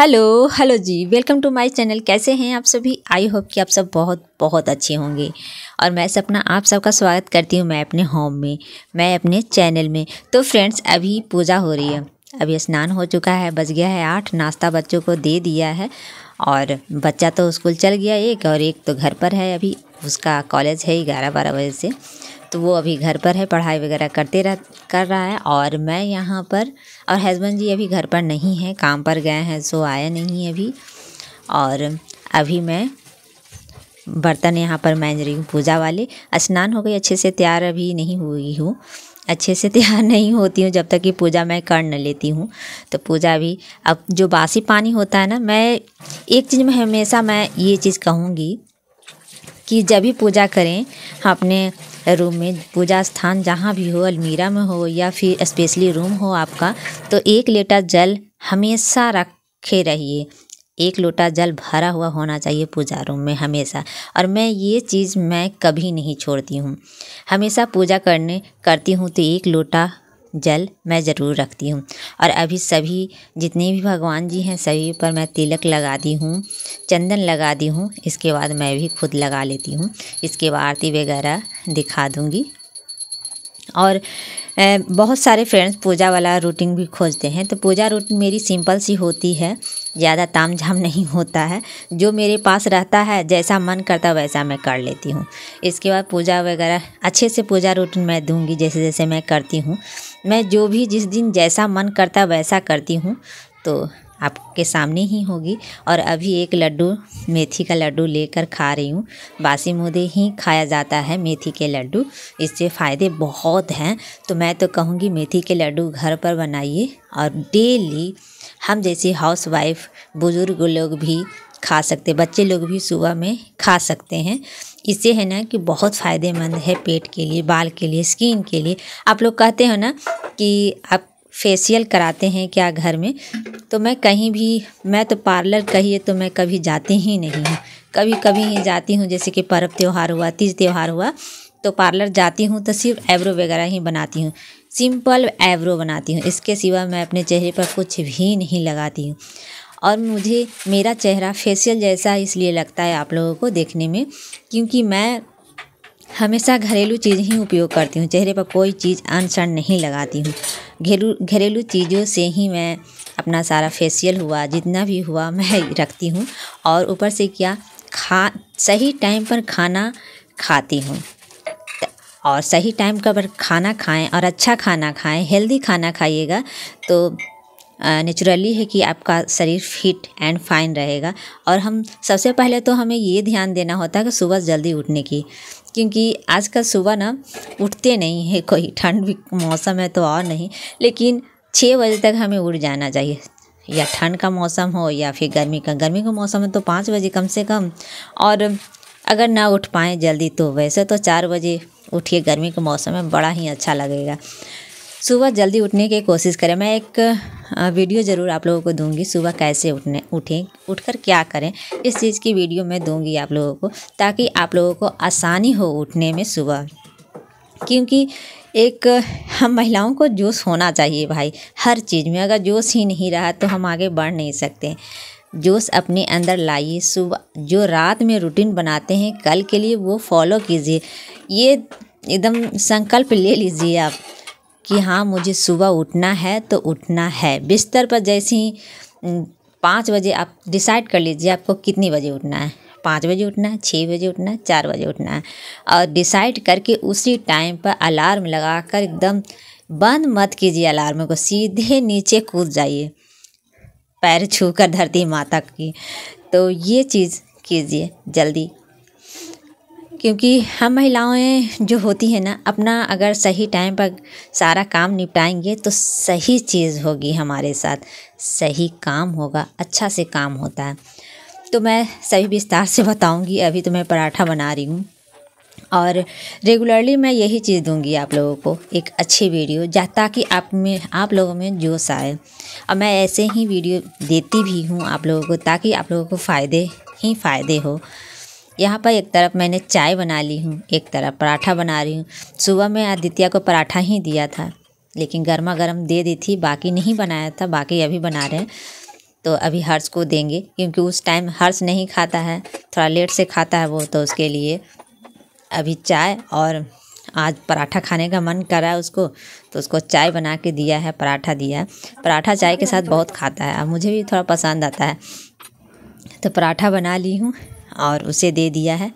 Hello hello ji welcome to my channel कैसे हैं आप सभी आई होप कि आप सब बहुत बहुत अच्छे होंगे और मैं सपना आप सबका स्वागत करती हूँ मैं अपने होम में मैं अपने चैनल में तो फ्रेंड्स अभी पूजा हो रही है अभी स्नान हो चुका है बज गया है आठ नाश्ता बच्चों को दे दिया है और बच्चा तो स्कूल चल गया एक और एक तो घर पर है अभी उसका कॉलेज है ग्यारह बारह बजे से तो वो अभी घर पर है पढ़ाई वगैरह करते रह कर रहा है और मैं यहाँ पर और हस्बैंड जी अभी घर पर नहीं हैं काम पर गए हैं सो आया नहीं अभी और अभी मैं बर्तन यहाँ पर मैं रही हूँ पूजा वाले स्नान हो गई अच्छे से तैयार अभी नहीं हुई हूँ अच्छे से तैयार नहीं होती हूँ जब तक कि पूजा मैं कर न लेती हूँ तो पूजा भी अब जो बासी पानी होता है ना मैं एक चीज़ में हमेशा मैं ये चीज़ कहूँगी कि जब भी पूजा करें हाँ, अपने रूम में पूजा स्थान जहाँ भी हो अलमीरा में हो या फिर स्पेशली रूम हो आपका तो एक लीटर जल हमेशा रखे रहिए एक लोटा जल भरा हुआ होना चाहिए पूजा रूम में हमेशा और मैं ये चीज़ मैं कभी नहीं छोड़ती हूँ हमेशा पूजा करने करती हूँ तो एक लोटा जल मैं ज़रूर रखती हूँ और अभी सभी जितने भी भगवान जी हैं सभी पर मैं तिलक लगा दी हूँ चंदन लगा दी हूँ इसके बाद मैं भी खुद लगा लेती हूँ इसके बाद आरती वगैरह दिखा दूँगी और बहुत सारे फ्रेंड्स पूजा वाला रूटीन भी खोजते हैं तो पूजा रूटीन मेरी सिंपल सी होती है ज़्यादा ताम झाम नहीं होता है जो मेरे पास रहता है जैसा मन करता वैसा मैं कर लेती हूँ इसके बाद पूजा वगैरह अच्छे से पूजा रूटीन मैं दूंगी जैसे जैसे मैं करती हूँ मैं जो भी जिस दिन जैसा मन करता वैसा करती हूँ तो आपके सामने ही होगी और अभी एक लड्डू मेथी का लड्डू लेकर खा रही हूँ बासी मुदे ही खाया जाता है मेथी के लड्डू इससे फ़ायदे बहुत हैं तो मैं तो कहूँगी मेथी के लड्डू घर पर बनाइए और डेली हम जैसे हाउस वाइफ बुज़ुर्ग लोग भी खा सकते बच्चे लोग भी सुबह में खा सकते हैं इससे है ना कि बहुत फ़ायदेमंद है पेट के लिए बाल के लिए स्किन के लिए आप लोग कहते हो ना कि आप फेसियल कराते हैं क्या घर में तो मैं कहीं भी मैं तो पार्लर कहिए तो मैं कभी जाती ही नहीं हूँ कभी कभी ही जाती हूँ जैसे कि पर्व त्यौहार हुआ तीज त्यौहार हुआ तो पार्लर जाती हूँ तो सिर्फ एवरो वगैरह ही बनाती हूँ सिंपल एवरो बनाती हूँ इसके सिवा मैं अपने चेहरे पर कुछ भी नहीं लगाती हूँ और मुझे मेरा चेहरा फेसियल जैसा इसलिए लगता है आप लोगों को देखने में क्योंकि मैं हमेशा घरेलू चीज़ ही उपयोग करती हूँ चेहरे पर कोई चीज़ अनशन नहीं लगाती हूँ घरेलू घरेलू चीज़ों से ही मैं अपना सारा फेशियल हुआ जितना भी हुआ मैं रखती हूँ और ऊपर से क्या खा सही टाइम पर खाना खाती हूँ और सही टाइम का पर खाना खाएं और अच्छा खाना खाएं हेल्दी खाना खाइएगा तो नेचुरली है कि आपका शरीर फिट एंड फाइन रहेगा और हम सबसे पहले तो हमें ये ध्यान देना होता है कि सुबह जल्दी उठने की क्योंकि आज सुबह ना उठते नहीं है कोई ठंड भी मौसम है तो और नहीं लेकिन छः बजे तक हमें उठ जाना चाहिए या ठंड का मौसम हो या फिर गर्मी का गर्मी का मौसम है तो पाँच बजे कम से कम और अगर ना उठ पाएँ जल्दी तो वैसे तो चार बजे उठिए गर्मी का मौसम है बड़ा ही अच्छा लगेगा सुबह जल्दी उठने की कोशिश करें मैं एक वीडियो ज़रूर आप लोगों को दूंगी सुबह कैसे उठने उठें उठकर क्या करें इस चीज़ की वीडियो मैं दूंगी आप लोगों को ताकि आप लोगों को आसानी हो उठने में सुबह क्योंकि एक हम महिलाओं को जोश होना चाहिए भाई हर चीज़ में अगर जोश ही नहीं रहा तो हम आगे बढ़ नहीं सकते जोश अपने अंदर लाइए सुबह जो रात में रूटीन बनाते हैं कल के लिए वो फॉलो कीजिए ये एकदम संकल्प ले लीजिए आप कि हाँ मुझे सुबह उठना है तो उठना है बिस्तर पर जैसे ही पाँच बजे आप डिसाइड कर लीजिए आपको कितनी बजे उठना है पाँच बजे उठना है छः बजे उठना है चार बजे उठना है और डिसाइड करके उसी टाइम पर अलार्म लगा कर एकदम बंद मत कीजिए अलार्म को सीधे नीचे कूद जाइए पैर छूकर धरती माता की तो ये चीज़ कीजिए जल्दी क्योंकि हम महिलाएं जो होती हैं ना अपना अगर सही टाइम पर सारा काम निपटाएंगे तो सही चीज़ होगी हमारे साथ सही काम होगा अच्छा से काम होता है तो मैं सभी विस्तार से बताऊंगी अभी तो मैं पराठा बना रही हूँ और रेगुलरली मैं यही चीज़ दूंगी आप लोगों को एक अच्छी वीडियो जा ताकि आप में आप लोगों में जोश आए और मैं ऐसे ही वीडियो देती भी हूँ आप लोगों को ताकि आप लोगों को फ़ायदे ही फ़ायदे हो यहाँ पर एक तरफ मैंने चाय बना ली हूँ एक तरफ पराठा बना रही हूँ सुबह मैं आदित्य को पराठा ही दिया था लेकिन गर्मा गर्म दे दी थी बाकी नहीं बनाया था बाकी अभी बना रहे हैं तो अभी हर्ष को देंगे क्योंकि उस टाइम हर्ष नहीं खाता है थोड़ा लेट से खाता है वो तो उसके लिए अभी चाय और आज पराठा खाने का मन कर रहा है उसको तो उसको चाय बना के दिया है पराठा दिया है पराठा चाय के साथ बहुत खाता है और मुझे भी थोड़ा पसंद आता है तो पराठा बना ली हूँ और उसे दे दिया है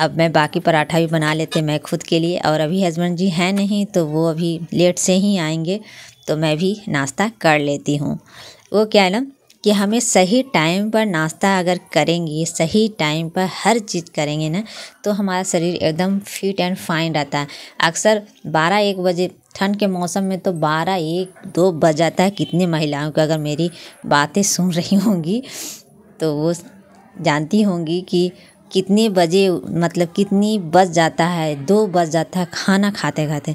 अब मैं बाकी पराठा भी बना लेते मैं खुद के लिए और अभी हस्बैंड जी हैं नहीं तो वो अभी लेट से ही आएंगे तो मैं भी नाश्ता कर लेती हूँ वो क्या है ना कि हमें सही टाइम पर नाश्ता अगर करेंगे सही टाइम पर हर चीज़ करेंगे ना तो हमारा शरीर एकदम फिट एंड फाइन रहता है अक्सर बारह एक बजे ठंड के मौसम में तो बारह एक दो बज जाता है कितनी महिलाओं को अगर मेरी बातें सुन रही होंगी तो वो जानती होंगी कि कितने बजे मतलब कितनी बज जाता है दो बज जाता है खाना खाते खाते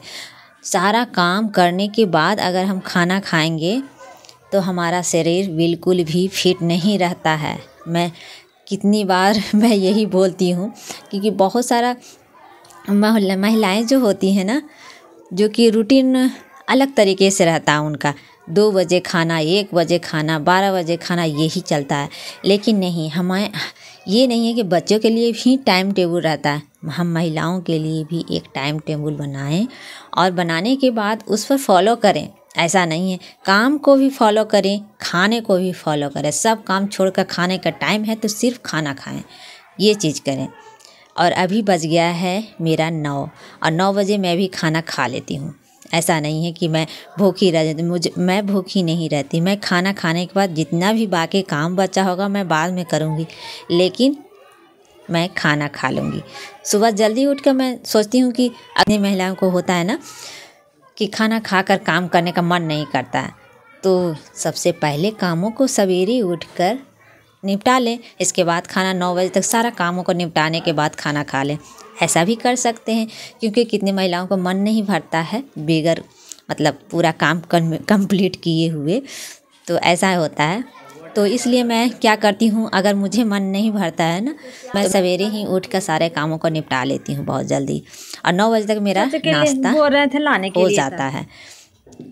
सारा काम करने के बाद अगर हम खाना खाएंगे तो हमारा शरीर बिल्कुल भी फिट नहीं रहता है मैं कितनी बार मैं यही बोलती हूँ क्योंकि बहुत सारा महिलाएं जो होती हैं ना जो कि रूटीन अलग तरीके से रहता है उनका दो बजे खाना एक बजे खाना बारह बजे खाना यही चलता है लेकिन नहीं हमारे ये नहीं है कि बच्चों के लिए भी टाइम टेबल रहता है हम महिलाओं के लिए भी एक टाइम टेबल बनाएं और बनाने के बाद उस पर फॉलो करें ऐसा नहीं है काम को भी फॉलो करें खाने को भी फॉलो करें सब काम छोड़कर खाने का टाइम है तो सिर्फ खाना खाएं ये चीज़ करें और अभी बज गया है मेरा नौ और नौ बजे मैं भी खाना खा लेती हूँ ऐसा नहीं है कि मैं भूखी रह जाती मुझे मैं भूखी नहीं रहती मैं खाना खाने के बाद जितना भी बाकी काम बचा होगा मैं बाद में करूँगी लेकिन मैं खाना खा लूँगी सुबह जल्दी उठ कर मैं सोचती हूँ कि अपनी महिलाओं को होता है ना कि खाना खा कर काम करने का मन नहीं करता है तो सबसे पहले कामों को सवेरे उठ कर निपटा लें इसके बाद खाना नौ बजे तक सारा कामों को निपटाने के बाद खाना खा लें ऐसा भी कर सकते हैं क्योंकि कितनी महिलाओं का मन नहीं भरता है बेगर मतलब पूरा काम कंप्लीट किए हुए तो ऐसा होता है तो इसलिए मैं क्या करती हूँ अगर मुझे मन नहीं भरता है ना मैं सवेरे ही उठ कर सारे कामों को निपटा लेती हूँ बहुत जल्दी और नौ बजे तक मेरा नाश्ता हो जाता है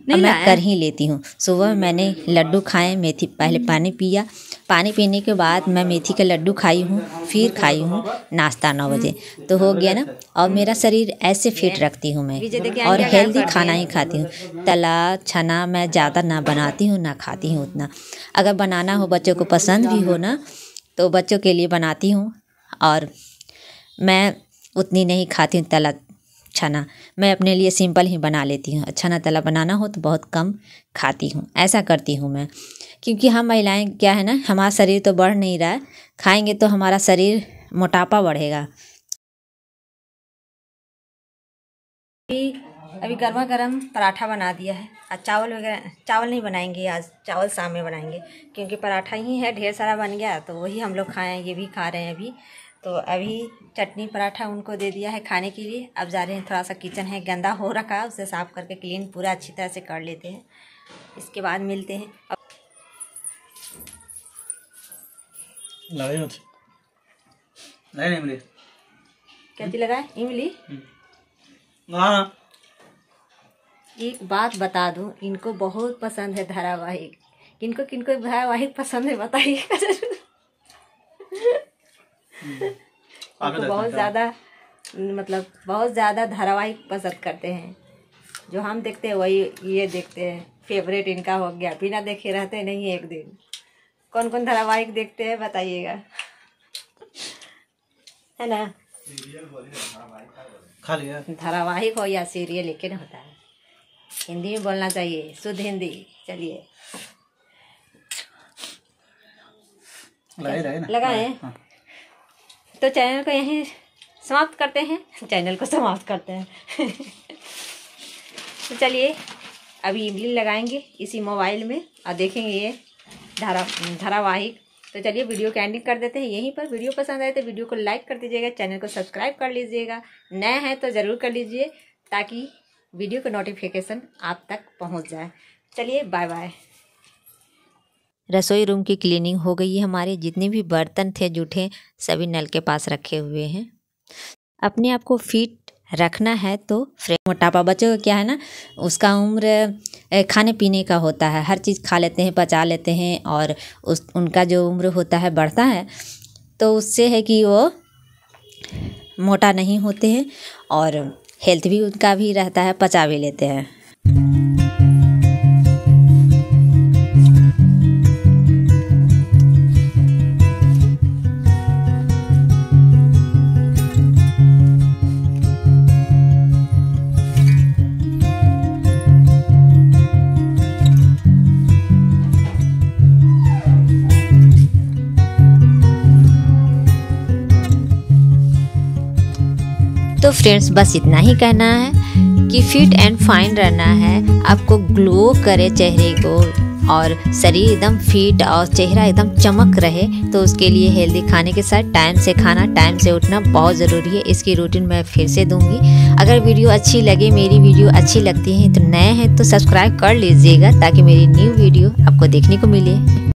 नहीं मैं कर ही लेती हूँ सुबह मैंने लड्डू खाए मेथी पहले पानी पिया पानी पीने के बाद मैं मेथी के लड्डू खाई हूँ फिर खाई हूँ नाश्ता नौ बजे तो हो गया ना और मेरा शरीर ऐसे फिट रखती हूँ मैं और हेल्दी खाना ही खाती हूँ तला छना मैं ज़्यादा ना बनाती हूँ ना खाती हूँ उतना अगर बनाना हो बच्चों को पसंद भी हो ना तो बच्चों के लिए बनाती हूँ और मैं उतनी नहीं खाती हूँ तला छना अच्छा मैं अपने लिए सिंपल ही बना लेती हूँ छना अच्छा तला बनाना हो तो बहुत कम खाती हूँ ऐसा करती हूँ मैं क्योंकि हम महिलाएं क्या है ना हमारा शरीर तो बढ़ नहीं रहा है खाएँगे तो हमारा शरीर मोटापा बढ़ेगा अभी अभी गर्मा गर्म पराठा बना दिया है आज चावल वगैरह चावल नहीं बनाएंगे आज चावल शाम में बनाएंगे क्योंकि पराठा ही है ढेर सारा बन गया तो वही हम लोग खाएँ ये भी खा रहे हैं अभी तो अभी चटनी पराठा उनको दे दिया है खाने के लिए अब जा रहे हैं थोड़ा सा किचन है गंदा हो रखा है उसे साफ़ करके क्लीन पूरा अच्छी तरह से कर लेते हैं इसके बाद मिलते हैं अब नहीं नहीं इमली हम्म। हाँ। एक बात बता दूं इनको बहुत पसंद है धारावाहिक किनको किनको धारावाहिक पसंद है बताइए हम्म। उनको तो बहुत ज़्यादा मतलब बहुत ज़्यादा धारावाहिक पसंद करते हैं जो हम देखते हैं वही ये देखते हैं फेवरेट इनका हो गया बिना देखे रहते नहीं एक दिन कौन कौन धारावाहिक देखते हैं बताइएगा है ना धारावाहिक हो या सीरियल लेकिन होता है हिंदी में बोलना चाहिए शुद्ध हिंदी चलिए लगाए तो चैनल को यहीं समाप्त करते हैं चैनल को समाप्त करते हैं तो चलिए अभी इमली लगाएंगे इसी मोबाइल में और देखेंगे ये धारा धारावाहिक तो चलिए वीडियो को एंडिंग कर देते हैं यहीं पर वीडियो पसंद आए तो वीडियो को लाइक कर दीजिएगा चैनल को सब्सक्राइब कर लीजिएगा नए हैं तो ज़रूर कर लीजिए ताकि वीडियो का नोटिफिकेशन आप तक पहुंच जाए चलिए बाय बाय रसोई रूम की क्लीनिंग हो गई है हमारे जितने भी बर्तन थे जूठे सभी नल के पास रखे हुए हैं अपने आप को फिट रखना है तो फ्रेश मोटापा बच्चों का क्या है ना उसका उम्र खाने पीने का होता है हर चीज़ खा लेते हैं पचा लेते हैं और उस उनका जो उम्र होता है बढ़ता है तो उससे है कि वो मोटा नहीं होते हैं और हेल्थ भी उनका भी रहता है पचा भी लेते हैं फ्रेंड्स बस इतना ही कहना है कि फिट एंड फाइन रहना है आपको ग्लो करे चेहरे को और शरीर एकदम फिट और चेहरा एकदम चमक रहे तो उसके लिए हेल्दी खाने के साथ टाइम से खाना टाइम से उठना बहुत ज़रूरी है इसकी रूटीन मैं फिर से दूंगी अगर वीडियो अच्छी लगे मेरी वीडियो अच्छी लगती है तो नए हैं तो सब्सक्राइब कर लीजिएगा ताकि मेरी न्यू वीडियो आपको देखने को मिले